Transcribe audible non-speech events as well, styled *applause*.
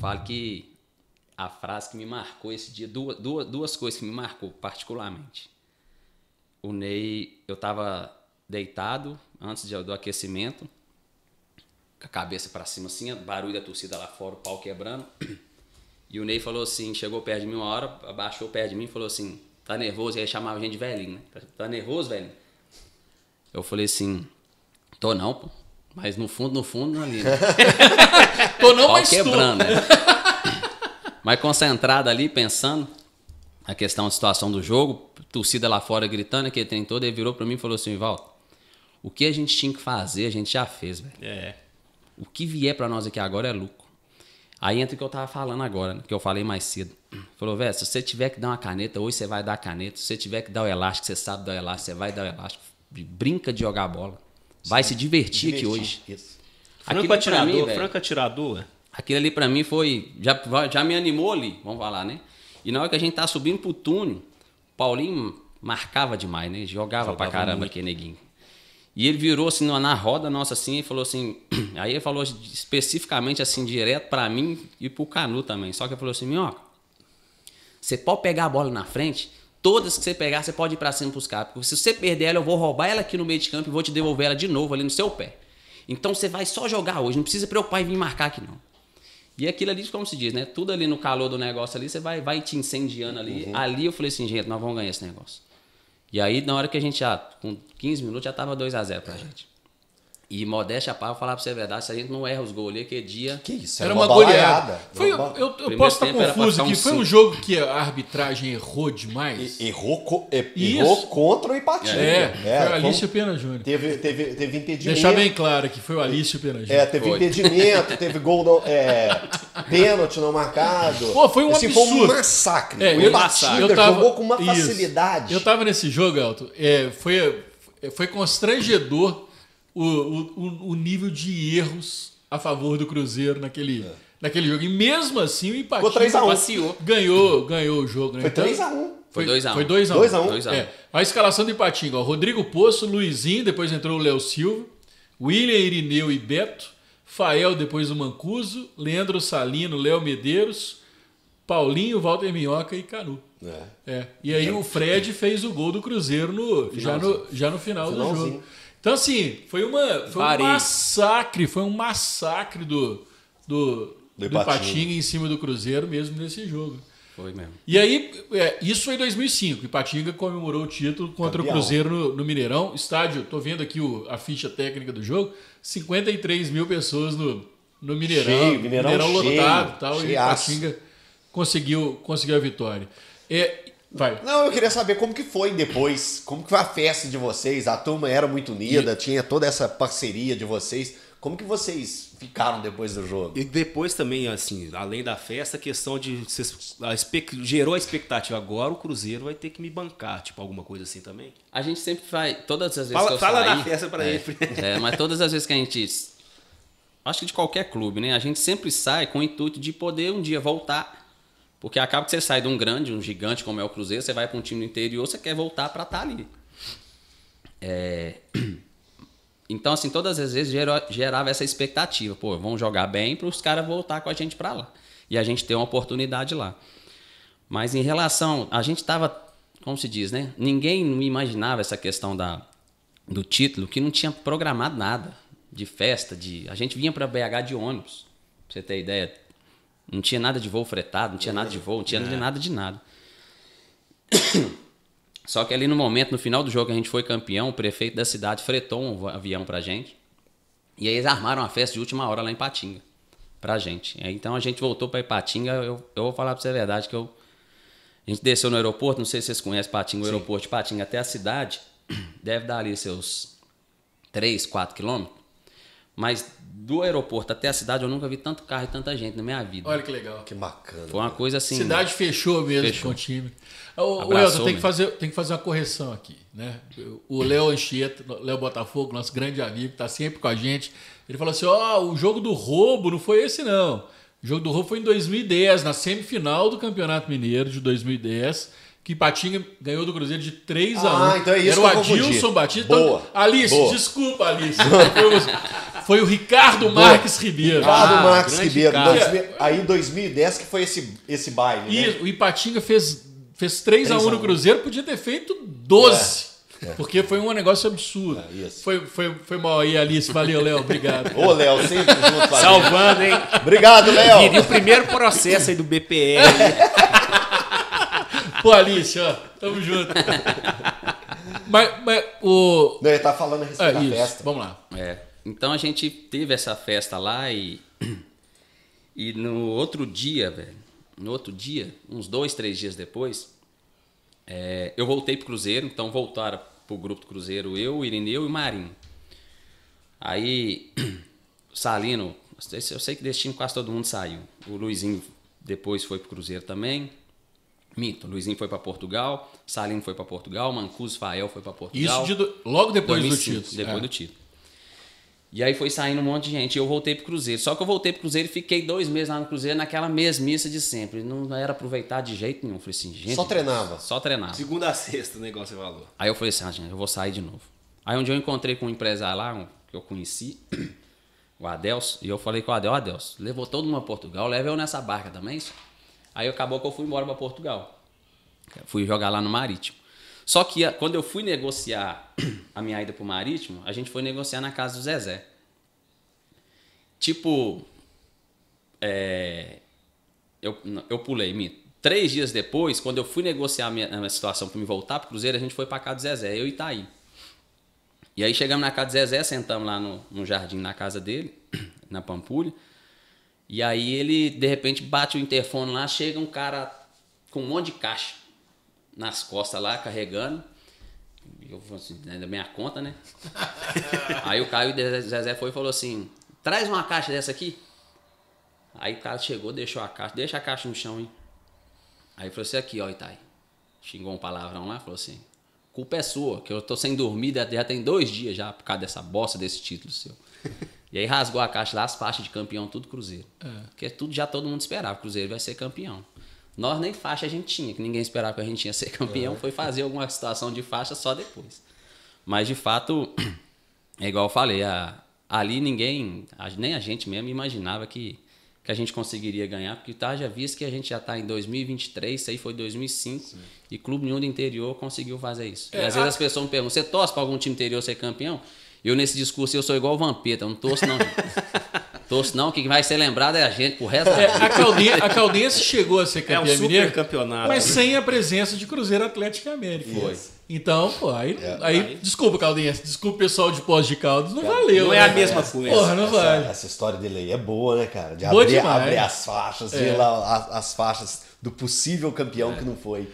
falo que a frase que me marcou esse dia, duas, duas, duas coisas que me marcou particularmente. O Ney, eu tava deitado antes do aquecimento, com a cabeça para cima assim, barulho da torcida lá fora, o pau quebrando. E o Ney falou assim, chegou perto de mim uma hora, abaixou perto de mim e falou assim, tá nervoso? E aí chamava a gente de velhinho, né? Tá nervoso, velhinho? Eu falei assim, tô não, pô. Mas no fundo, no fundo, é ali. Né? *laughs* tô não, Pau quebrando, Né? *laughs* Mas concentrado ali, pensando a questão da situação do jogo, torcida lá fora gritando, aquele trem todo, ele virou para mim e falou assim, Ivaldo, o que a gente tinha que fazer, a gente já fez, velho. É. O que vier para nós aqui agora é lucro. Aí entra o que eu tava falando agora, né? que eu falei mais cedo. *clears throat* Falou, velho, se você tiver que dar uma caneta, hoje você vai dar a caneta. Se você tiver que dar o elástico, você sabe dar o elástico, você vai dar o elástico. Brinca de jogar bola. Vai se divertir, divertir, aqui hoje. Isso. Franco atirador, mim, véio, franco atirador. Aquilo ali para mim foi. Já, já me animou ali, vamos falar, né? E na hora que a gente tá subindo pro túnel, Paulinho marcava demais, né? Jogava, Jogava pra caramba aquele neguinho. E ele virou assim na roda nossa assim e falou assim. *clears throat* Aí ele falou especificamente assim, direto para mim e pro Canu também. Só que ele falou assim: Minhoca, você pode pegar a bola na frente Todas que você pegar, você pode ir para cima buscar. Porque se você perder ela, eu vou roubar ela aqui no meio de campo e vou te devolver ela de novo ali no seu pé. Então você vai só jogar hoje, não precisa preocupar em vir marcar aqui não. E aquilo ali, como se diz, né? Tudo ali no calor do negócio ali, você vai, vai te incendiando ali. Uhum. Ali eu falei assim, gente, nós vamos ganhar esse negócio. E aí, na hora que a gente já, com 15 minutos, já tava 2 a 0 pra gente. E modéstia a pau falar pra você a verdade, se a gente não erra os gols ali, é que dia. Que isso, era, era uma, uma goleada. Foi, eu, eu, eu posso estar confuso aqui. Um foi um jogo que a arbitragem errou demais. E, errou, co, e, errou contra o Ipatinga. É, é, é foi o Alício Pena Júnior. Teve, teve, teve impedimento. Deixar bem claro que foi o Alício Pena é, Júnior. É, teve foi. impedimento, teve gol não, é, *laughs* pênalti não marcado. Pô, foi um Esse assim, absurdo. Foi um massacre. É, o Ipatinga eu tava, jogou com uma isso. facilidade. Eu tava nesse jogo, Alto. É, foi, foi constrangedor o, o, o nível de erros a favor do Cruzeiro naquele, é. naquele jogo. E mesmo assim o Ipatinga passeou. Ganhou, ganhou o jogo. Né? Foi 3x1. Então, foi 2x1. Foi 2x1. 2x1. É. A escalação do Ipatinga. Rodrigo Poço, Luizinho, depois entrou o Léo Silva, William Irineu e Beto, Fael, depois o Mancuso, Leandro Salino, Léo Medeiros, Paulinho, Walter Minhoca e Canu. É. é. E aí é. o Fred fez o gol do Cruzeiro no, já, no, já no final Finalzinho. do jogo. Então, assim, foi, uma, foi um massacre, foi um massacre do, do, do, do Ipatinga em cima do Cruzeiro mesmo nesse jogo. Foi mesmo. E aí, é, isso foi em 2005. Ipatinga comemorou o título contra Campeão. o Cruzeiro no, no, Mineirão. Estádio, tô vendo aqui o, a ficha técnica do jogo: 53 mil pessoas no, no Mineirão. Cheio, Mineirão, Mineirão cheio, lotado cheio, tal, e Ipatinga conseguiu, conseguiu a vitória. É, Vai. Não, eu queria saber como que foi depois, como que foi a festa de vocês, a turma era muito unida, e... tinha toda essa parceria de vocês. Como que vocês ficaram depois do jogo? E depois também, assim, além da festa, a questão de. A expect, gerou a expectativa. Agora o Cruzeiro vai ter que me bancar, tipo, alguma coisa assim também. A gente sempre vai. Todas as vezes fala, que eu Fala saí, festa pra é, ele. É, mas todas as vezes que a gente. Acho que de qualquer clube, né? A gente sempre sai com o intuito de poder um dia voltar porque acaba que você sai de um grande, um gigante como é o Cruzeiro, você vai para um time do interior, você quer voltar para estar tá ali. É... *clears throat* Então, assim, todas as vezes gerou, gerava essa expectativa. Pô, vamos jogar bem para os caras voltar com a gente para lá. E a gente ter uma oportunidade lá. Mas em relação. A gente estava, como se diz, né? Ninguém imaginava essa questão da, do título, que não tinha programado nada de festa. de A gente vinha para BH de ônibus. Pra você ter ideia, não tinha nada de voo fretado, não tinha nada de voo, não tinha é. nada de nada. *coughs* Só que ali no momento, no final do jogo, a gente foi campeão, o prefeito da cidade fretou um avião pra gente. E aí eles armaram uma festa de última hora lá em Patinga pra gente. então a gente voltou pra Patinga, eu, eu vou falar pra você a verdade que eu... A gente desceu no aeroporto, não sei se vocês conhecem Patinga, o Sim. aeroporto de Patinga até a cidade, *coughs* deve dar ali seus 3, 4 quilômetros. Mas do aeroporto até a cidade eu nunca vi tanto carro e tanta gente na minha vida. Olha que legal. Que bacana. Foi uma coisa assim. Cidade né? fechou mesmo fechou. com o time. O Elton, tem que, fazer, tem que fazer uma correção aqui. Né? O Léo Anchieta, Léo Botafogo, nosso grande amigo, está sempre com a gente. Ele falou assim: ó, oh, o jogo do roubo não foi esse, não. O jogo do roubo foi em 2010, na semifinal do Campeonato Mineiro de 2010 que Patinga ganhou do Cruzeiro de 3 a 1. Ah, então é isso Era o Adilson Batista. Boa. Alice, Boa. desculpa, Alice. *laughs* Foi o Ricardo Bom, Marques Ribeiro. Ricardo ah, Marques Ribeiro. Dois, aí em 2010 que foi esse, esse baile. Né? Isso, né? o Ipatinga fez, fez 3x1 no Cruzeiro, podia ter feito 12. É. É. Porque foi um negócio absurdo. Ah, foi, foi, foi mal aí, Alice. Valeu, Léo. Obrigado. Ô, Léo, sempre junto. Valeu. Salvando, hein? Obrigado, Léo. Viria o primeiro processo aí do BPL. Pô, Alice, ó. Tamo junto. mas, mas o... Não, ele tá falando a respeito é, da isso. festa. Vamos lá. É. Então a gente teve essa festa lá e. *clears throat* E no outro dia, velho. No outro dia, uns dois, três dias depois, é, eu voltei pro Cruzeiro. Então voltaram pro grupo do Cruzeiro eu, Irineu e Marinho. Aí, *clears throat* Salino, eu sei que desse time quase todo mundo saiu. O Luizinho depois foi pro Cruzeiro também. Mito, Luizinho foi para Portugal, Salino foi para Portugal, Mancuso Fael foi para Portugal. Isso de do... logo depois 2005, do título. Depois é. do título. E aí foi saindo um monte de gente. E eu voltei pro Cruzeiro. Só que eu voltei pro Cruzeiro e fiquei dois meses lá no Cruzeiro, naquela mesmice de sempre. Não era aproveitar de jeito nenhum. falei assim, gente. Só treinava. Só treinava. Segunda a sexta o negócio valor. Aí eu falei assim, ah, gente, eu vou sair de novo. Aí onde um eu encontrei com um empresário lá, um, que eu conheci, *clears throat* o Adelso, e eu falei com o Adelso, Adelso, levou todo mundo a Portugal, leva eu nessa barca também. Tá isso? Aí acabou que eu fui embora para Portugal. Fui jogar lá no Marítimo. Só que a, quando eu fui negociar *clears throat* a minha ida pro Marítimo, a gente foi negociar na casa do Zezé. Tipo, é, eu, eu pulei, mito. Três dias depois, quando eu fui negociar a minha, a minha situação para me voltar pro Cruzeiro, a gente foi pra casa do Zezé, eu e Itaí. E aí chegamos na casa do Zezé, sentamos lá no, no jardim na casa dele, *clears throat* na Pampulha. E aí ele, de repente, bate o interfone lá, chega um cara com um monte de caixa nas costas lá, carregando. Eu assim, né, da minha conta, né? *laughs* aí o Caio de Zezé foi e falou assim: traz uma caixa dessa aqui. Aí o cara chegou, deixou a caixa, deixa a caixa no chão, hein? Aí falou assim: aqui, ó, Itai. Xingou um palavrão lá, falou assim: culpa é sua, que eu tô sem dormir já tem dois dias já por causa dessa bosta desse título seu. *laughs* E aí rasgou a caixa lá, as faixas de campeão, tudo Cruzeiro. É. Porque tudo já todo mundo esperava, Cruzeiro vai ser campeão. Nós nem faixa a gente tinha, que ninguém esperava que a gente ia ser *laughs* campeão, foi fazer alguma situação de faixa só depois. Mas de fato, *clears throat* é igual eu falei, a, ali ninguém, nem a gente mesmo imaginava que, que a gente conseguiria ganhar, porque tá, já visto que a gente já está em 2023, isso aí foi 2005, Sim. e clube nenhum do interior conseguiu fazer isso. É, e às vezes as pessoas me perguntam, você torce para algum time interior ser campeão? Eu nesse discurso eu sou igual o Vampeta, não torço não. *laughs* Tô, não, o que vai ser lembrado é a gente pro resto é, da... a, Caldense, a Caldense chegou a ser campeã é um mineira, campeonato, mas sem a presença de Cruzeiro Atlético América. Foi. Então, pô, aí, é, aí, aí, desculpa, Caldense, desculpa o pessoal de pós de Caldas, não valeu. Não é né? é a mesma coisa. Porra, não essa, vale. Essa história dele aí é boa, né, cara? De boa abrir, demais. abrir as faixas, ver é. lá as, as, faixas do possível campeão é. que não foi.